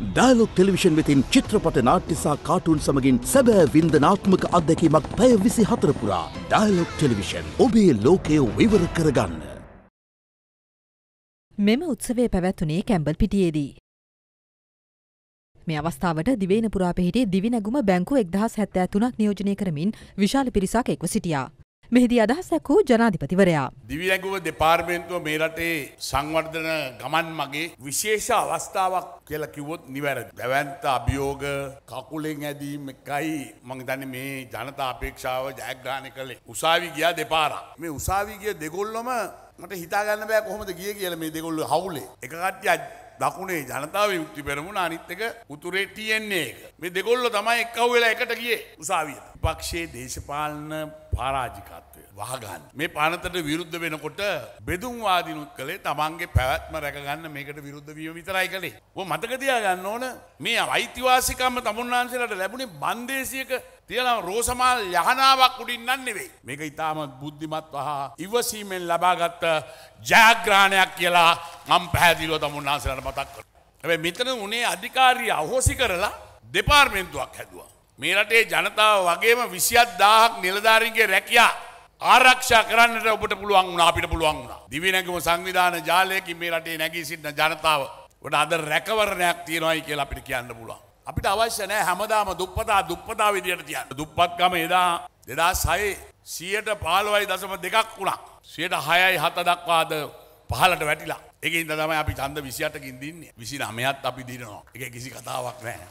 Dialog television වෙතින් චිත්‍රපට නාට්‍යසා cartoon සමගින් සැබෑ වින්දනාත්මක අත්දැකීමක් පැය විසි හතරපුරා ඩයිලොක් ටෙලිවිෂන් ඔබේ ලෝකය විවර කරගන්න. මෙම උත්සවේ පැවැත්වනේ කැම්බල් පිටියේදී. මේ අවස්ථාවට දිවේන පුරා පිහිටි දිවිනැගුම බැංකු එක්දහස් හැත්තෑ තුනක් නියෝජනය කරමින් විශාල පිරිසක් එක්ව සිටියා. මෙහිදී අදහසැක් වූ ජනාධිපතිවරයා. දිවිරැගුව දෙපාර්මෙන්තුව මේ රටේ සංවර්ධන ගමන් මගේ විශේෂ අවස්ථාවක් කියලා කිවොත් නිවැරදි. දැවන්ත අභියෝග කකුලෙන් ඇදීම එකයි මං දන්නේ මේ ජනතා අපේක්ෂාව ජයග්‍රහණය කළේ. උසාවි ගියා දෙපාරක්. මේ උසාවි ගිය දෙගොල්ලොම මට හිතාගන්න බෑ කොහොමද ගියේ කියලා මේ දෙගොල්ලෝ හවුලේ. එක කට්ටිය දකුණේ ජනතාව යුක්ති පෙරමුණ අනිත් එක උතුරේ ටීඑන්ඒ එක. මේ දෙගොල්ල තමයි එක්කව වෙලා එකට ගියේ උසාවියට. පක්ෂයේ දේශපාලන පරාජිකත්වය වහගන්න. මේ පනතට විරුද්ධ වෙනකොට බෙදුම් වාදිනුත් කළේ තමන්ගේ පැවැත්ම රැකගන්න මේකට විරුද්ධ වීම විතරයි කළේ. ඔය මතක තියාගන්න ඕන මේ අයිතිවාසිකම්ම තමුන්නාන්සේලාට ලැබුණේ බන්දේසියක තියලා රෝසමාල් යහනාවක් උඩින් නන් නෙවෙයි. මේක ඊටමත් බුද්ධිමත් වහා ඉවසීමෙන් ලබාගත් ජයග්‍රහණයක් කියලා මම පැහැදිලිව තමුන්නාන්සේලාට මතක් කරනවා. හැබැයි මෙතන උනේ අධිකාරිය අහෝසි කරලා දෙපාර්මෙන්තුවක් හැදවා. මේ රටේ ජනතාව වගේම විසිත් දාහක් නිලධාරීන්ගේ රැකයා ආරක්ෂා කරන්නට ඔබට පුළුවන් වුණා අපිට පුළුවන් වුණා. දිවිනැගුම සංවිධාන ජාලයකින් මේ රටේ නැගී සිටින ජනතාව වට අද රැකවරණයක් තියෙනවායි කියලා අපිට කියන්න පුළුවන්. අපිට අවශ්‍ය නෑ හැමදාම දුප්පතා දුප්පතා විදියට තියන්න. දුප්පත්කම එදා 2006 සියයට 15.2ක් වුණා. සියයට 6යි 7 දක්වා අද පහලට වැටිලා. ඒකින්ද තමයි අපි ඡන්ද 28කින් දින්නේ. 29ත් අපි දිනනවා. ඒක කිසි කතාවක් නෑ.